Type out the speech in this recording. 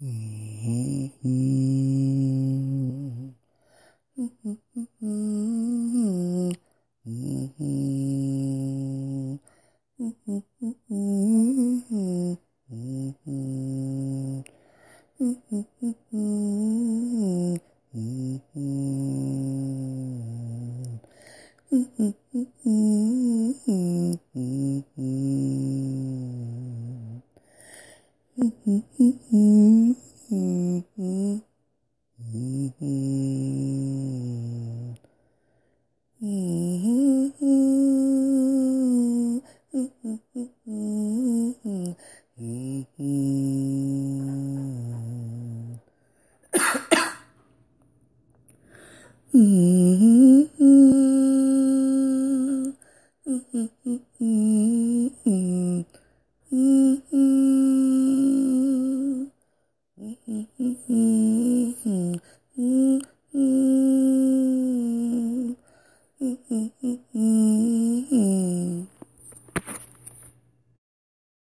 Mm-hmm. Mm-hmm. 嗯嗯嗯嗯嗯嗯嗯嗯嗯嗯。